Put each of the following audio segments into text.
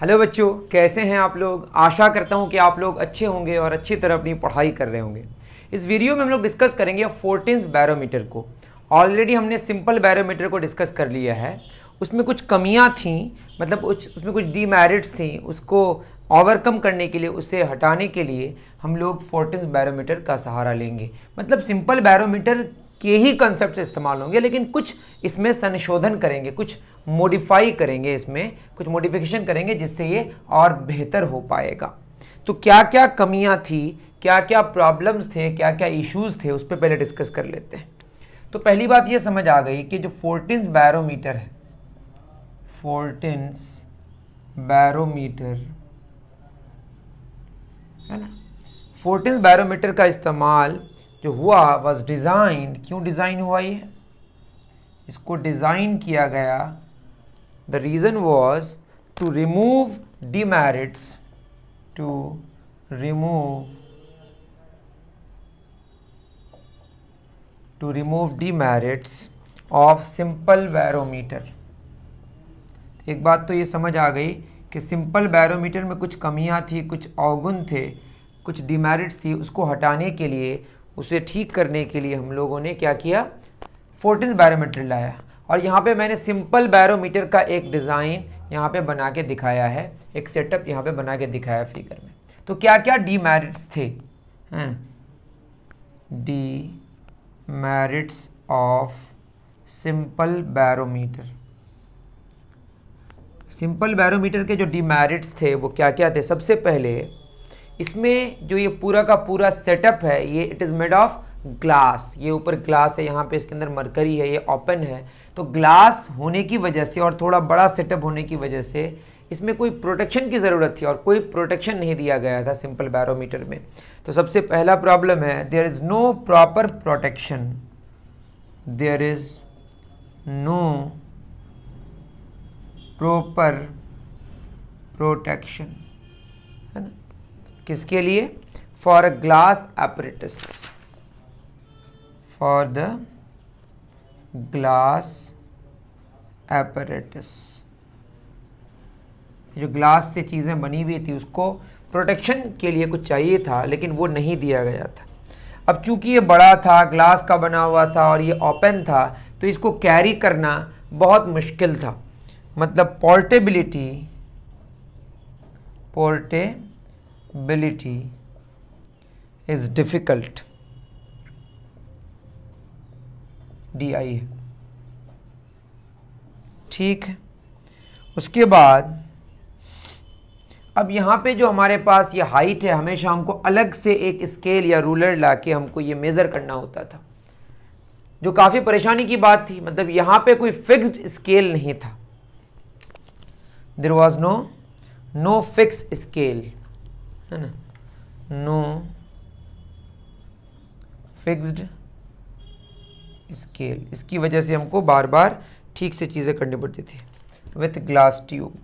hello बच्चों कैसे हैं आप लोग आशा करता हूं कि आप लोग अच्छे होंगे और अच्छी तरह अपनी पढ़ाई कर रहे होंगे इस वीडियो में हम लोग डिस्कस करेंगे फोर्टीन बैरोमीटर को ऑलरेडी हमने सिंपल बैरोमीटर को डिस्कस कर लिया है उसमें कुछ कमियां थीं मतलब उस उसमें कुछ डीमेरिट्स थी उसको ओवरकम करने के लिए उसे हटाने के लिए हम लोग फोर्टीन बैरोमीटर का सहारा लेंगे मतलब सिंपल बैरोमीटर के ही कंसेप्ट इस्तेमाल होंगे लेकिन कुछ इसमें संशोधन करेंगे कुछ मॉडिफाई करेंगे इसमें कुछ मॉडिफिकेशन करेंगे जिससे ये और बेहतर हो पाएगा तो क्या क्या कमियां थी क्या क्या प्रॉब्लम्स थे क्या क्या इश्यूज थे उस पर पहले डिस्कस कर लेते हैं तो पहली बात ये समझ आ गई कि जो फोर्टिन बैरोमीटर है फोर्टिन बैरोमीटर है ना फोर्टिन बैरोमीटर का इस्तेमाल जो हुआ वॉज डिज़ाइन क्यों डिज़ाइन हुआ ये इसको डिज़ाइन किया गया the reason was to remove demerits to remove remove demerits of simple barometer एक बात तो ये समझ आ गई कि सिंपल बैरोमीटर में कुछ कमियाँ थी कुछ अवगुण थे कुछ डिमेरिट्स थी उसको हटाने के लिए उसे ठीक करने के लिए हम लोगों ने क्या किया फोर्टिन बैरोमीटर लाया और यहाँ पे मैंने सिंपल बैरोमीटर का एक डिज़ाइन यहाँ पे बना के दिखाया है एक सेटअप यहाँ पे बना के दिखाया फिगर में तो क्या क्या डीमेरिट्स थे हैं demerits of simple barometer simple barometer के जो डीमेरिट्स थे वो क्या क्या थे सबसे पहले इसमें जो ये पूरा का पूरा सेटअप है ये it is made of glass ये ऊपर ग्लास है यहाँ पे इसके अंदर मरकरी है ये ओपन है तो ग्लास होने की वजह से और थोड़ा बड़ा सेटअप होने की वजह से इसमें कोई प्रोटेक्शन की ज़रूरत थी और कोई प्रोटेक्शन नहीं दिया गया था सिंपल बैरोमीटर में तो सबसे पहला प्रॉब्लम है there is no proper protection there is no proper protection किसके लिए for a glass apparatus for the glass apparatus जो ग्लास से चीज़ें बनी हुई थी उसको प्रोटेक्शन के लिए कुछ चाहिए था लेकिन वो नहीं दिया गया था अब चूंकि ये बड़ा था ग्लास का बना हुआ था और ये ओपन था तो इसको कैरी करना बहुत मुश्किल था मतलब portability porta ability is difficult D I है ठीक है उसके बाद अब यहाँ पे जो हमारे पास ये हाइट है हमेशा हमको अलग से एक स्केल या रूलर ला के हमको ये मेज़र करना होता था जो काफ़ी परेशानी की बात थी मतलब यहाँ पे कोई फिक्स्ड स्केल नहीं था there was no no fix scale है ना नो फिक्स्ड स्केल इसकी वजह से हमको बार बार ठीक से चीज़ें करनी पड़ती थी with glass tube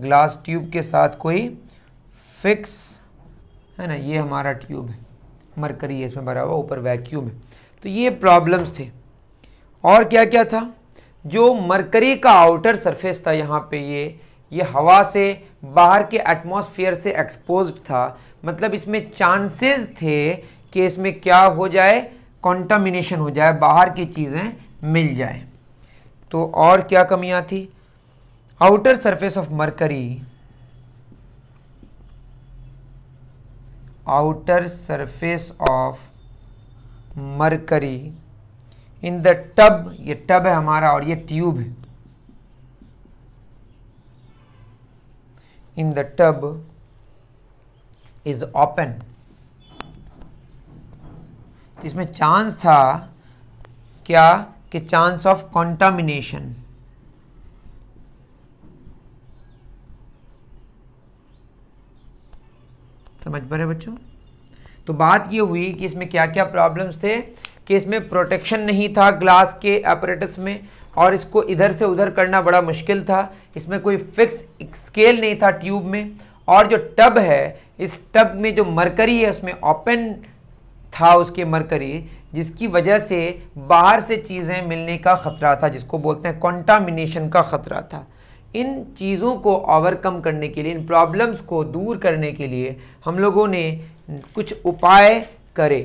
glass tube के साथ कोई फिक्स है ना ये हमारा ट्यूब है मरकरी है इसमें भरा हुआ ऊपर वैक्यूम है तो ये प्रॉब्लम्स थे और क्या क्या था जो मरकरी का आउटर सरफेस था यहाँ पे ये ये हवा से बाहर के एटमॉस्फेयर से एक्सपोज था मतलब इसमें चांसेस थे कि इसमें क्या हो जाए कॉन्टामिनेशन हो जाए बाहर की चीज़ें मिल जाए तो और क्या कमियां थी outer surface of mercury outer surface of mercury in the tub ये टब है हमारा और ये ट्यूब है in the tub is open तो इसमें चांस था क्या कि चांस ऑफ कॉन्टामिनेशन समझ पा रहे बच्चों तो बात ये हुई कि इसमें क्या क्या प्रॉब्लम्स थे कि इसमें प्रोटेक्शन नहीं था ग्लास के ऑपरेटर्स में और इसको इधर से उधर करना बड़ा मुश्किल था इसमें कोई फिक्स स्केल नहीं था ट्यूब में और जो टब है इस टब में जो मरकरी है उसमें ओपन था उसके मरकरी जिसकी वजह से बाहर से चीज़ें मिलने का ख़तरा था जिसको बोलते हैं कॉन्टामिनेशन का ख़तरा था इन चीज़ों को ओवरकम करने के लिए इन प्रॉब्लम्स को दूर करने के लिए हम लोगों ने कुछ उपाय करे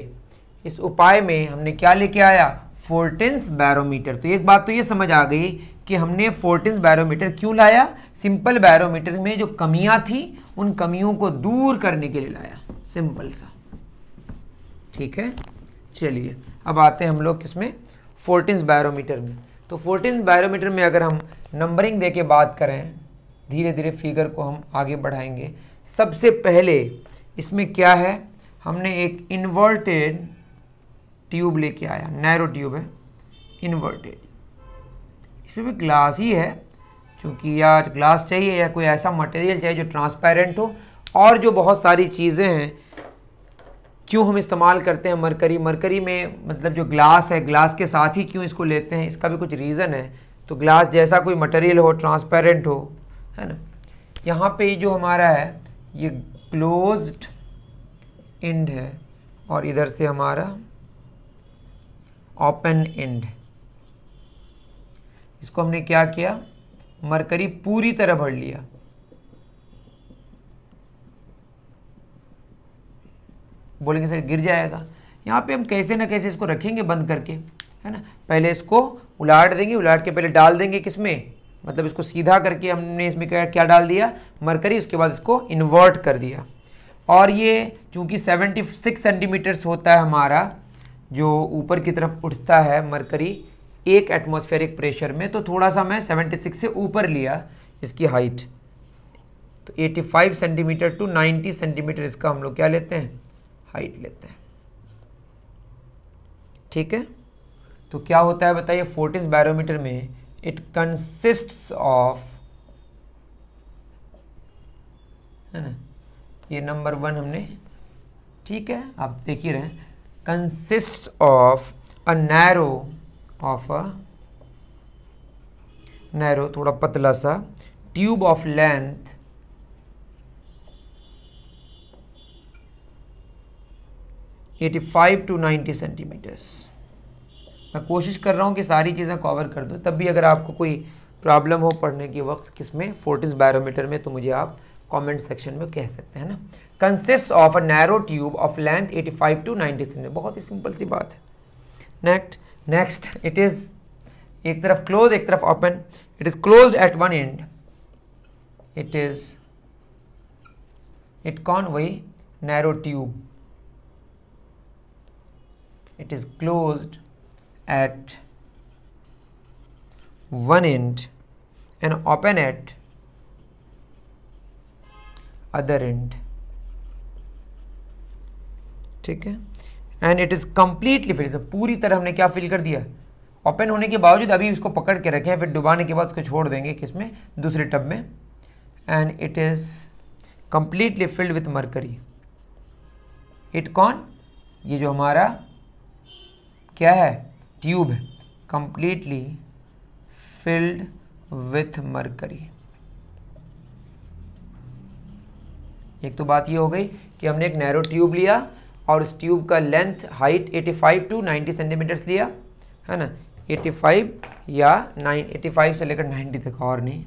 इस उपाय में हमने क्या लेके आया फोर्टेंस बैरोमीटर तो एक बात तो ये समझ आ गई कि हमने फोर्टेंस बैरोमीटर क्यों लाया सिंपल बैरोमीटर में जो कमियां थी उन कमियों को दूर करने के लिए लाया सिंपल सा ठीक है चलिए अब आते हैं हम लोग किसमें फोर्टेंस बैरोमीटर में तो फोर्टेंस बैरोमीटर में अगर हम नंबरिंग दे के बात करें धीरे धीरे फिगर को हम आगे बढ़ाएंगे सबसे पहले इसमें क्या है हमने एक इन्वर्टेड ट्यूब लेके आया नैरो ट्यूब है इन्वर्टेड इसमें भी ग्लास ही है चूँकि या ग्लास चाहिए या कोई ऐसा मटेरियल चाहिए जो ट्रांसपेरेंट हो और जो बहुत सारी चीज़ें हैं क्यों हम इस्तेमाल करते हैं मरकरी मरकरी में मतलब जो ग्लास है ग्लास के साथ ही क्यों इसको लेते हैं इसका भी कुछ रीज़न है तो ग्लास जैसा कोई मटेरियल हो ट्रांसपेरेंट हो है ना यहाँ पे जो हमारा है ये क्लोज्ड इंड है और इधर से हमारा ओपन एंड इसको हमने क्या किया मरकरी पूरी तरह भर लिया बोलेंगे सर गिर जाएगा यहाँ पे हम कैसे ना कैसे इसको रखेंगे बंद करके है ना पहले इसको उलाट देंगे उलाट के पहले डाल देंगे किसमें मतलब इसको सीधा करके हमने इसमें क्या क्या डाल दिया मरकरी उसके बाद इसको इन्वर्ट कर दिया और ये चूँकि 76 सेंटीमीटर्स होता है हमारा जो ऊपर की तरफ उठता है मरकरी एक एटमोस्फेरिक प्रेशर में तो थोड़ा सा मैं 76 से ऊपर लिया इसकी हाइट तो 85 सेंटीमीटर टू 90 सेंटीमीटर इसका हम लोग क्या लेते हैं हाइट लेते हैं ठीक है तो क्या होता है बताइए फोर्टिस बैरोमीटर में इट कंसिस्ट ऑफ है ना ये नंबर वन हमने ठीक है आप देख ही रहे हैं consists of a narrow of a narrow थोड़ा पतला सा tube of length eighty five to ninety centimetres मैं कोशिश कर रहा हूँ कि सारी चीज़ें कवर कर दूँ तब भी अगर आपको कोई प्रॉब्लम हो पढ़ने के वक्त किस में फोर्टिस बैरोमीटर में तो मुझे आप कमेंट सेक्शन में कह सकते हैं ना consist of a narrow tube of length 85 to ninety centimetre बहुत ही सिंपल सी बात है नेक्स्ट नेक्स्ट इट इज़ एक तरफ क्लोज एक तरफ open it is close at one end it is it कौन वही narrow tube it is close at one end end open at other end ठीक है and it is completely fill पूरी तरह हमने क्या फिल कर दिया ओपन होने के बावजूद अभी इसको पकड़ के रखें फिर डुबाने के बाद उसको छोड़ देंगे किसमें दूसरे टब में and it is completely filled with mercury it कौन ये जो हमारा क्या है ट्यूब है कम्प्लीटली फिल्ड विथ मरकरी एक तो बात ये हो गई कि हमने एक नैरो ट्यूब लिया और इस ट्यूब का लेंथ हाइट 85 टू 90 सेंटीमीटर्स लिया है ना 85 या 9 85 से लेकर 90 तक और नहीं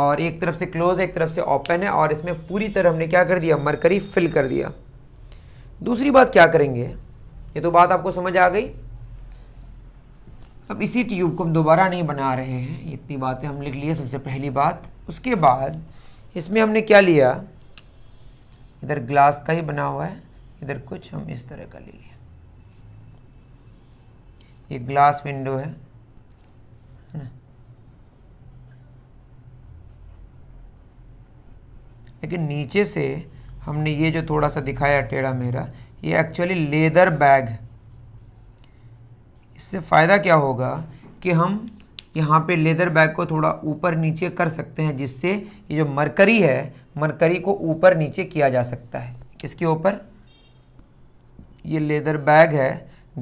और एक तरफ से क्लोज है एक तरफ से ओपन है और इसमें पूरी तरह हमने क्या कर दिया मरकरी फिल कर दिया दूसरी बात क्या करेंगे ये तो बात आपको समझ आ गई अब इसी ट्यूब को हम दोबारा नहीं बना रहे हैं इतनी बातें हम लिख लिए सबसे पहली बात उसके बाद इसमें हमने क्या लिया इधर ग्लास का ही बना हुआ है इधर कुछ हम इस तरह का ले लिया ये ग्लास विंडो है ना लेकिन नीचे से हमने ये जो थोड़ा सा दिखाया टेढ़ा मेरा ये एक्चुअली लेदर बैग इससे फ़ायदा क्या होगा कि हम यहाँ पे लेदर बैग को थोड़ा ऊपर नीचे कर सकते हैं जिससे ये जो मरकरी है मरकरी को ऊपर नीचे किया जा सकता है इसके ऊपर ये लेदर बैग है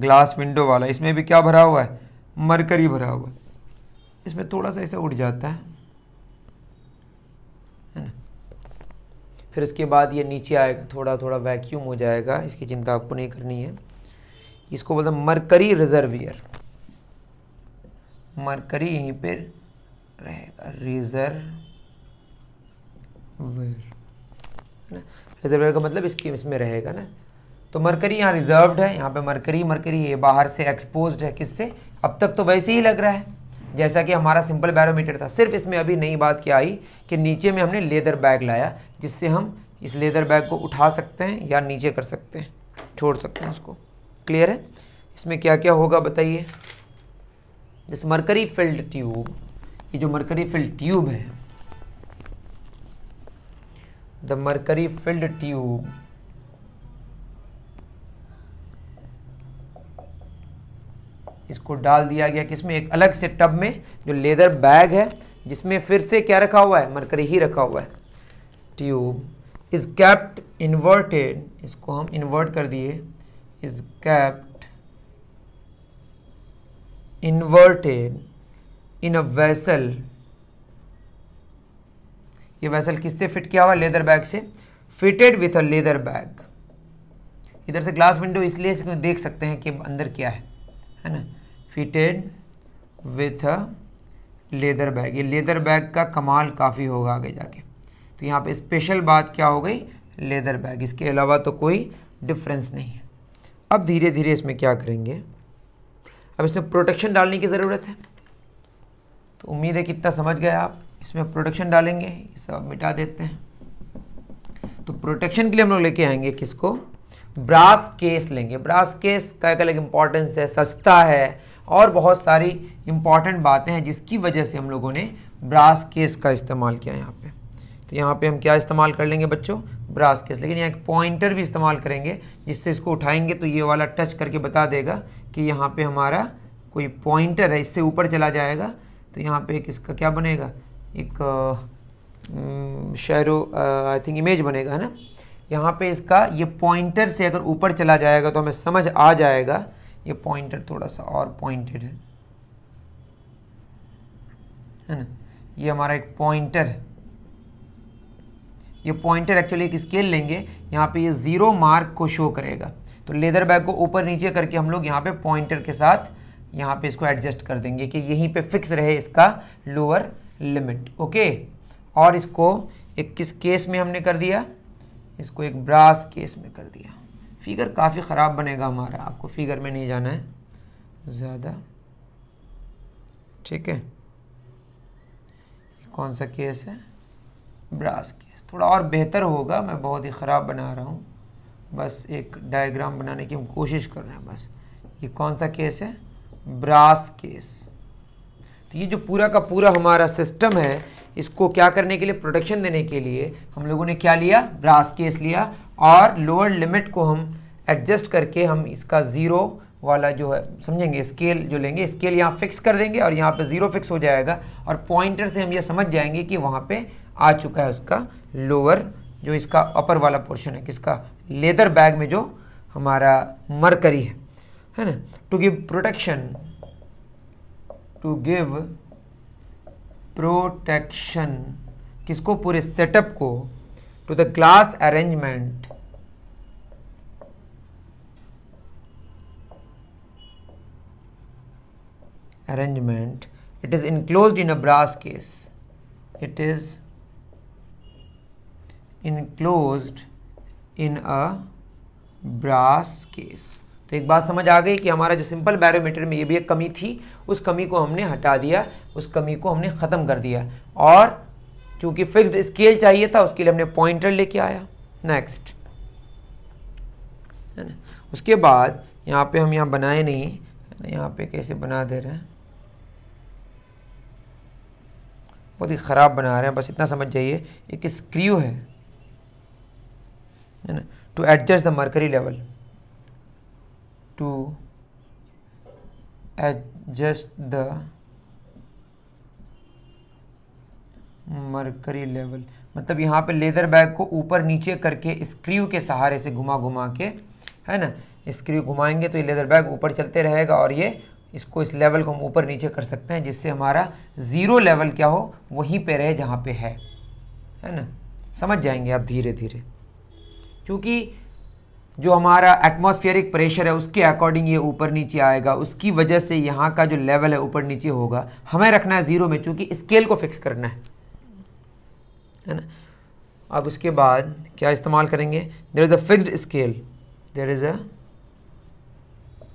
ग्लास विंडो वाला इसमें भी क्या भरा हुआ है मरकरी भरा हुआ है इसमें थोड़ा सा ऐसा उठ जाता है है ना फिर उसके बाद ये नीचे आएगा थोड़ा थोड़ा वैक्यूम हो जाएगा इसकी चिंता आपको नहीं करनी है इसको बोलते हैं मरकरी रिजर्वियर मरकरी यहीं पर रहेगा है ना रिजर्वेयर का मतलब इसकी इसमें रहेगा ना तो मरकरी यहाँ रिजर्व्ड है यहाँ पे मरकरी मरकरी ये बाहर से एक्सपोज्ड है किससे अब तक तो वैसे ही लग रहा है जैसा कि हमारा सिंपल बैरोमीटर था सिर्फ इसमें अभी नई बात क्या आई कि नीचे में हमने लेदर बैग लाया जिससे हम इस लेदर बैग को उठा सकते हैं या नीचे कर सकते हैं छोड़ सकते हैं उसको क्लियर है इसमें क्या क्या होगा बताइए जैसे मरकरी फिल्ड ट्यूब ये जो मरकरी फिल्ड ट्यूब है द मरकरी फिल्ड ट्यूब इसको डाल दिया गया किसमें एक अलग से टब में जो लेदर बैग है जिसमें फिर से क्या रखा हुआ है मरकरी ही रखा हुआ है ट्यूब इज कैप्ट इन्वर्टेड इसको हम इन्वर्ट कर दिए is kept inverted in a vessel ये वेसल किससे फिट किया हुआ लेदर बैग से fitted with a leather bag इधर से ग्लास विंडो इसलिए देख सकते हैं कि अंदर क्या है है ना fitted with a leather bag ये लेदर बैग का कमाल काफ़ी होगा आगे जाके तो यहाँ पे स्पेशल बात क्या हो गई लेदर बैग इसके अलावा तो कोई डिफरेंस नहीं है अब धीरे धीरे इसमें क्या करेंगे अब इसमें प्रोटेक्शन डालने की ज़रूरत है तो उम्मीद है कितना समझ गए आप इसमें प्रोटेक्शन डालेंगे ये सब मिटा देते हैं तो प्रोटेक्शन के लिए हम लोग लेके आएंगे किसको ब्रास केस लेंगे ब्रास केस का एक अलग इम्पॉर्टेंस है सस्ता है और बहुत सारी इम्पॉर्टेंट बातें हैं जिसकी वजह से हम लोगों ने ब्रास केस का इस्तेमाल किया यहाँ पे तो यहाँ पे हम क्या इस्तेमाल कर लेंगे बच्चों ब्रास केस लेकिन यहाँ एक पॉइंटर भी इस्तेमाल करेंगे जिससे इसको उठाएंगे तो ये वाला टच करके बता देगा कि यहाँ पे हमारा कोई पॉइंटर है इससे ऊपर चला जाएगा तो यहाँ पे एक इसका क्या बनेगा एक शेरो आई थिंक इमेज बनेगा है ना यहाँ पे इसका ये पॉइंटर से अगर ऊपर चला जाएगा तो हमें समझ आ जाएगा ये पॉइंटर थोड़ा सा और पॉइंटेड है है ना ये हमारा एक पॉइंटर है ये पॉइंटर एक्चुअली एक स्केल लेंगे यहाँ पे ये ज़ीरो मार्क को शो करेगा तो लेदर बैग को ऊपर नीचे करके हम लोग यहाँ पे पॉइंटर के साथ यहाँ पे इसको एडजस्ट कर देंगे कि यहीं पे फिक्स रहे इसका लोअर लिमिट ओके और इसको एक किस केस में हमने कर दिया इसको एक ब्रास केस में कर दिया फिगर काफ़ी ख़राब बनेगा हमारा आपको फिगर में नहीं जाना है ज़्यादा ठीक है कौन सा केस है ब्रास केस थोड़ा और बेहतर होगा मैं बहुत ही ख़राब बना रहा हूँ बस एक डायग्राम बनाने की हम कोशिश कर रहे हैं बस ये कौन सा केस है ब्रास केस तो ये जो पूरा का पूरा हमारा सिस्टम है इसको क्या करने के लिए प्रोटेक्शन देने के लिए हम लोगों ने क्या लिया ब्रास केस लिया और लोअर लिमिट को हम एडजस्ट करके हम इसका ज़ीरो वाला जो है समझेंगे स्केल जो लेंगे स्केल यहाँ फिक्स कर देंगे और यहाँ पे ज़ीरो फिक्स हो जाएगा और पॉइंटर से हम ये समझ जाएंगे कि वहाँ पे आ चुका है उसका लोअर जो इसका अपर वाला पोर्शन है किसका लेदर बैग में जो हमारा मरकरी है है ना to give protection to give protection किसको पूरे सेटअप को to the glass arrangement arrangement it is enclose in a brass case it is enclose in a brass case तो एक बात समझ आ गई कि हमारा जो सिंपल बैरोमीटर में ये भी एक कमी थी उस कमी को हमने हटा दिया उस कमी को हमने ख़त्म कर दिया और चूंकि फिक्स्ड स्केल चाहिए था उसके लिए हमने पॉइंटर लेके आया नेक्स्ट है ना उसके बाद यहाँ पे हम यहाँ बनाए नहीं है यहाँ पे कैसे बना दे रहे हैं बहुत ही ख़राब बना रहे हैं बस इतना समझ जाइए एक स्क्रू है है ना to adjust the mercury level to adjust the mercury level मतलब यहाँ पे लेदर बैग को ऊपर नीचे करके स्क्रू के सहारे से घुमा घुमा के है ना स्क्रू घुमाएंगे तो ये लेदर बैग ऊपर चलते रहेगा और ये इसको इस लेवल को हम ऊपर नीचे कर सकते हैं जिससे हमारा ज़ीरो लेवल क्या हो वहीं पे रहे जहाँ पे है है ना समझ जाएंगे आप धीरे धीरे क्योंकि जो हमारा एटमॉस्फेरिक प्रेशर है उसके अकॉर्डिंग ये ऊपर नीचे आएगा उसकी वजह से यहाँ का जो लेवल है ऊपर नीचे होगा हमें रखना है ज़ीरो में चूंकि स्केल को फिक्स करना है है ना अब उसके बाद क्या इस्तेमाल करेंगे there is a fixed scale there is a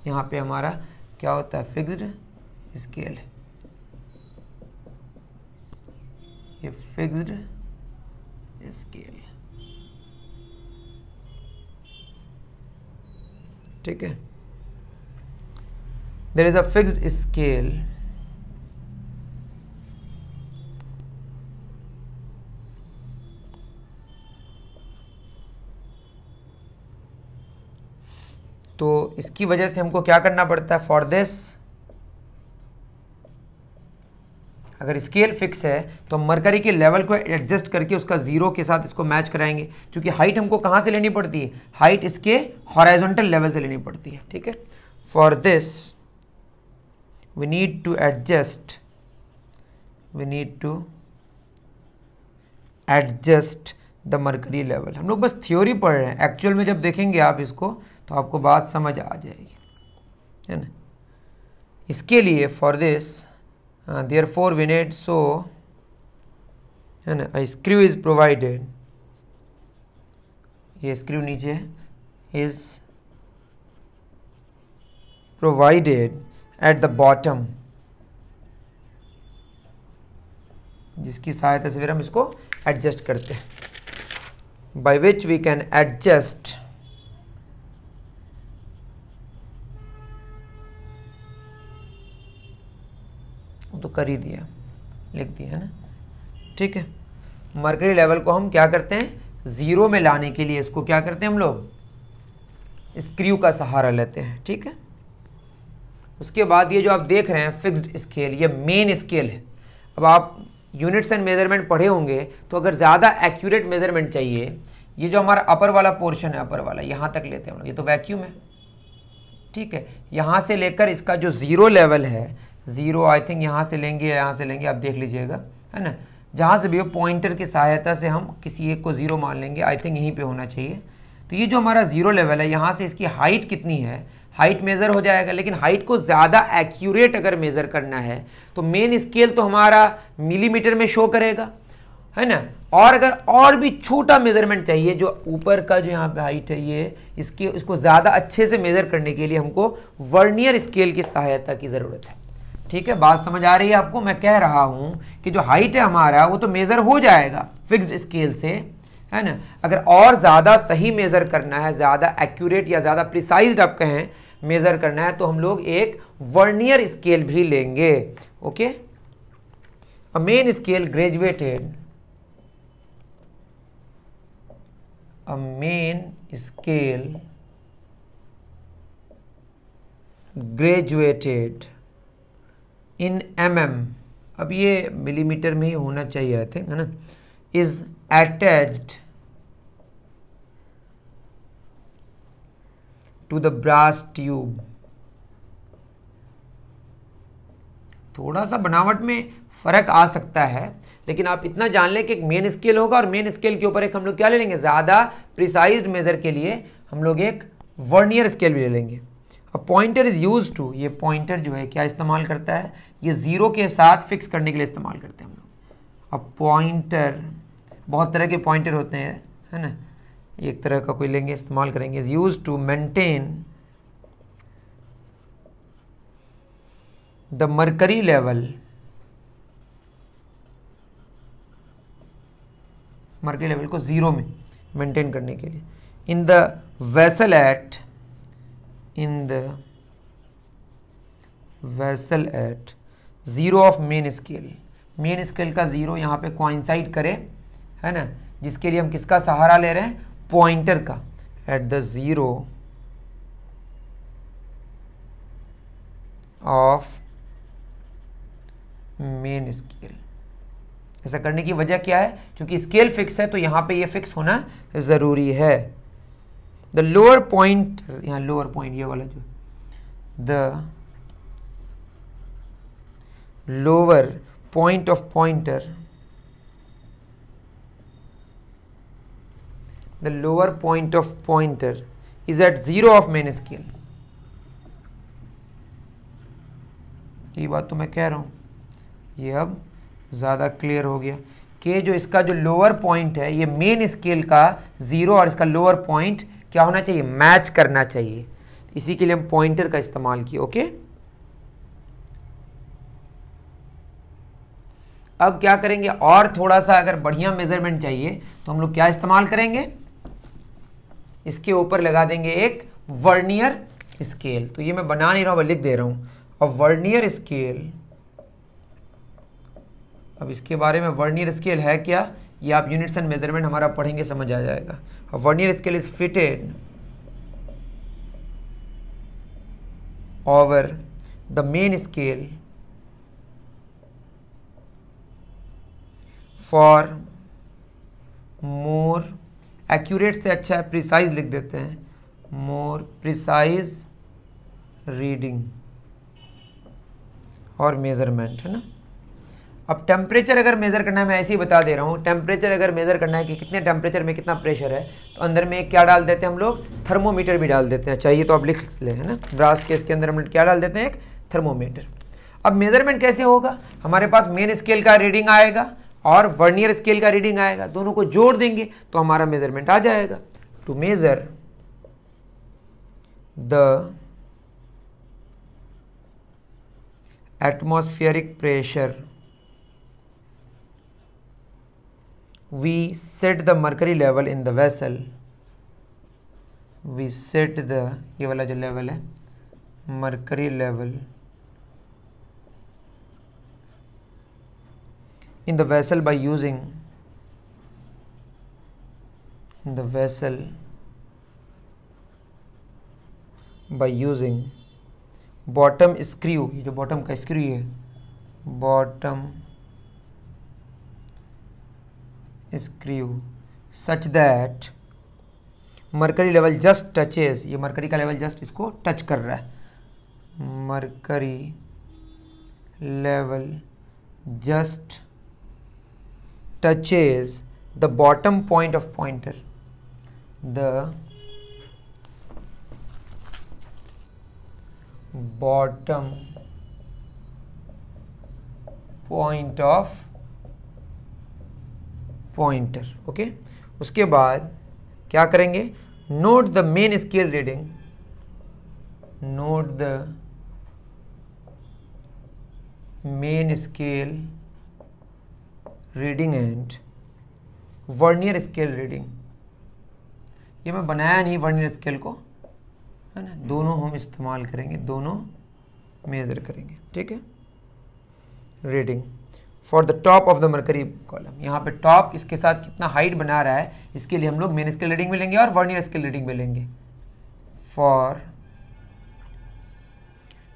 यहाँ पे हमारा क्या होता है फिक्स्ड स्केल ये फिक्स्ड स्केल ठीक है there is a fixed scale तो इसकी वजह से हमको क्या करना पड़ता है फॉर दिस अगर स्केल फिक्स है तो हम मरकरी के लेवल को एडजस्ट करके उसका ज़ीरो के साथ इसको मैच कराएंगे क्योंकि हाइट हमको कहाँ से लेनी पड़ती है हाइट इसके हॉराइजोंटल लेवल से लेनी पड़ती है ठीक है for this we need to adjust we need to adjust the mercury level हम लोग बस थ्योरी पढ़ रहे हैं एक्चुअल में जब देखेंगे आप इसको तो आपको बात समझ आ जाएगी है ना इसके लिए फॉर दिस देयर फोर विनेट सो है ना स्क्रू इज प्रोवाइडेड ये स्क्रू नीचे is provided at the bottom जिसकी सहायता से फिर हम इसको एडजस्ट करते हैं by which we can adjust कर ही दिया लिख दिया है ना ठीक है मरकरी लेवल को हम क्या करते हैं ज़ीरो में लाने के लिए इसको क्या करते हैं हम लोग स्क्रू का सहारा लेते हैं ठीक है उसके बाद ये जो आप देख रहे हैं फिक्स्ड स्केल ये मेन स्केल है अब आप यूनिट्स एंड मेजरमेंट पढ़े होंगे तो अगर ज़्यादा एक्यूरेट मेजरमेंट चाहिए ये जो हमारा अपर वाला पोर्शन है अपर वाला यहाँ तक लेते हैं हम लोग ये तो वैक्यूम है ठीक है यहाँ से लेकर इसका जो ज़ीरो लेवल है ज़ीरो आई थिंक यहाँ से लेंगे या यहाँ से लेंगे आप देख लीजिएगा है ना जहाँ से भी हो पॉइंटर की सहायता से हम किसी एक को ज़ीरो मान लेंगे आई थिंक यहीं पे होना चाहिए तो ये जो हमारा ज़ीरो लेवल है यहाँ से इसकी हाइट कितनी है हाइट मेज़र हो जाएगा लेकिन हाइट को ज़्यादा एक्यूरेट अगर मेज़र करना है तो मेन स्केल तो हमारा मिलीमीटर में शो करेगा है ना और अगर और भी छोटा मेज़रमेंट चाहिए जो ऊपर का जो यहाँ पे हाइट है ये इसके इसको ज़्यादा अच्छे से मेज़र करने के लिए हमको वर्नियर स्केल की सहायता की ज़रूरत है ठीक है बात समझ आ रही है आपको मैं कह रहा हूँ कि जो हाइट है हमारा वो तो मेज़र हो जाएगा फिक्स्ड स्केल से है ना अगर और ज़्यादा सही मेज़र करना है ज़्यादा एक्यूरेट या ज़्यादा प्रिसाइज आप कहें मेज़र करना है तो हम लोग एक वर्नियर स्केल भी लेंगे okay main scale graduated a main scale graduated in M mm, M अब ये मिलीमीटर में ही होना चाहिए आई थिंक है ना is attached to the brass tube थोड़ा सा बनावट में फ़र्क आ सकता है लेकिन आप इतना जान लें कि एक मेन स्केल होगा और मेन स्केल के ऊपर एक हम लोग क्या ले लेंगे ज़्यादा प्रिसाइज मेज़र के लिए हम लोग एक वर्नियर स्केल भी ले लेंगे अब पॉइंटर इज़ यूज टू ये पॉइंटर जो है क्या इस्तेमाल करता है ये ज़ीरो के साथ फिक्स करने के लिए इस्तेमाल करते हैं हम लोग अब पॉइंटर बहुत तरह के पॉइंटर होते हैं है ना एक तरह का कोई लेंगे इस्तेमाल करेंगे is use to maintain the mercury level mercury level को ज़ीरो में मेंटेन करने के लिए in the vessel at in the vessel at zero of main scale main scale का ज़ीरो यहाँ पे क्वाइंसाइड करे है ना जिसके लिए हम किसका सहारा ले रहे हैं पॉइंटर का at the zero of main scale ऐसा करने की वजह क्या है क्योंकि स्केल फिक्स है तो यहाँ पे ये फिक्स होना ज़रूरी है द लोअर पॉइंट यहाँ लोअर पॉइंट ये वाला जो the lower point of pointer the lower point of pointer is at zero of main scale ये बात तो मैं कह रहा हूँ ये अब ज़्यादा क्लियर हो गया कि जो इसका जो लोअर पॉइंट है ये मेन स्केल का ज़ीरो और इसका लोअर पॉइंट क्या होना चाहिए मैच करना चाहिए इसी के लिए हम पॉइंटर का इस्तेमाल किए ओके अब क्या करेंगे और थोड़ा सा अगर बढ़िया मेजरमेंट चाहिए तो हम लोग क्या इस्तेमाल करेंगे इसके ऊपर लगा देंगे एक वर्नियर स्केल तो ये मैं बना नहीं रहा हूं लिख दे रहा हूं और वर्नियर स्केल अब इसके बारे में वर्नियर स्केल है क्या ये आप यूनिट्स एंड मेजरमेंट हमारा पढ़ेंगे समझ आ जाएगा one scale is fitted over the main scale for more accurate से अच्छा है प्रिसाइज लिख देते हैं मोर प्रिसाइज रीडिंग और मेजरमेंट है ना अब टेम्परेचर अगर मेज़र करना है मैं ऐसे ही बता दे रहा हूँ टेम्परेचर अगर मेज़र करना है कि कितने टेम्परेचर में कितना प्रेशर है तो अंदर में क्या डाल देते हैं हम लोग थर्मोमीटर भी डाल देते हैं चाहिए अच्छा, तो आप लिख लें है ना ब्रास केस के अंदर हम क्या डाल देते हैं एक थर्मोमीटर अब मेज़रमेंट कैसे होगा हमारे पास मेन स्केल का रीडिंग आएगा और वर्नियर स्केल का रीडिंग आएगा दोनों को जोड़ देंगे तो हमारा मेज़रमेंट आ जाएगा to measure the atmospheric pressure we set the mercury level in the vessel we set the ये वाला जो level है mercury level in the vessel by using in the vessel by using bottom screw ये जो bottom का screw है bottom screw such that mercury level just touches ये mercury का लेवल जस्ट इसको टच कर रहा है mercury level just touches the bottom point of pointer the bottom point of pointer okay उसके बाद क्या करेंगे note the main scale reading note the main scale reading and vernier scale reading ये मैं बनाया नहीं वर्नियर स्केल को है ना दोनों हम इस्तेमाल करेंगे दोनों मेज़र करेंगे ठीक है reading for the top of the mercury column यहाँ पे टॉप इसके साथ कितना हाइट बना रहा है इसके लिए हम लोग मेन स्केल रीडिंग में लेंगे और वर्नियर स्केल रीडिंग में लेंगे for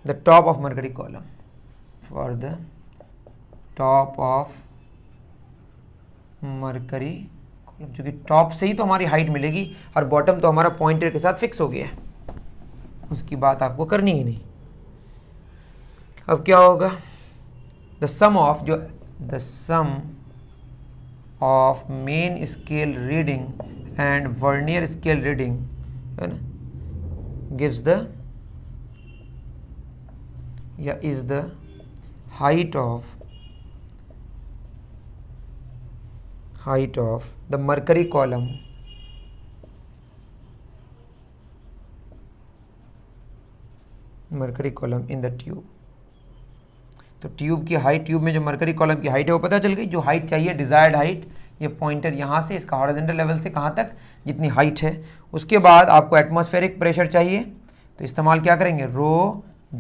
the top of mercury column for the top of mercury column चूँकि टॉप से ही तो हमारी हाइट मिलेगी और बॉटम तो हमारा पॉइंटर के साथ फिक्स हो गया है उसकी बात आपको करनी ही नहीं अब क्या होगा द सम ऑफ जो the sum of main scale reading and vernier scale reading gives the yeah, is the height of height of the mercury column mercury column in the tube तो ट्यूब की height tube में जो mercury column की height है वो पता चल गई जो हाइट चाहिए डिज़ायर्ड हाइट ये पॉइंटर यहाँ से इसका हॉरिजेंटल लेवल से कहाँ तक जितनी हाइट है उसके बाद आपको एटमोस्फेरिक प्रेशर चाहिए तो इस्तेमाल क्या करेंगे रो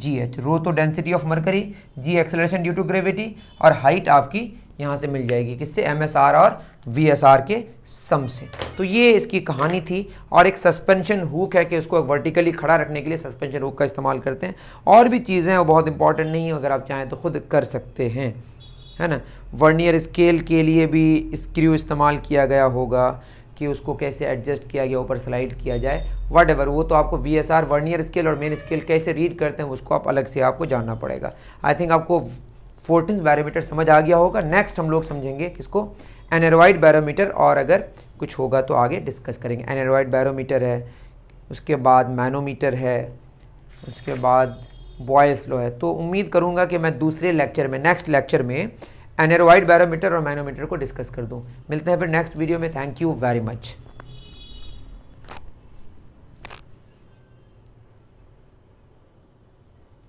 जी एच रो तो density of mercury G acceleration due to gravity और हाइट आपकी यहाँ से मिल जाएगी किससे एम एस आर और आर के सम से तो ये इसकी कहानी थी और एक सस्पेंशन हुक है कि उसको वर्टिकली खड़ा रखने के लिए सस्पेंशन हुक का इस्तेमाल करते हैं और भी चीज़ें हैं वो बहुत इंपॉर्टेंट नहीं है अगर आप चाहें तो खुद कर सकते हैं है ना वर्नियर स्केल के लिए भी स्क्रू इस्तेमाल किया गया होगा कि उसको कैसे एडजस्ट किया गया ऊपर स्लाइड किया जाए वट एवर वो तो आपको V S R vernier scale और मेन स्केल कैसे रीड करते हैं उसको आप अलग से आपको जानना पड़ेगा आई थिंक आपको फोर्टीन बैरोमीटर समझ आ गया होगा नेक्स्ट हम लोग समझेंगे किसको एनरॉइड बैरोमीटर और अगर कुछ होगा तो आगे डिस्कस करेंगे एनरॉइड बैरोमीटर है उसके बाद मैनोमीटर है उसके बाद बॉयल्स लो है तो उम्मीद करूँगा कि मैं दूसरे लेक्चर में नेक्स्ट लेक्चर में एनरॉइड बैरोमीटर और मैनोमीटर को डिस्कस कर दूँ मिलते हैं फिर नेक्स्ट वीडियो में थैंक यू वेरी मच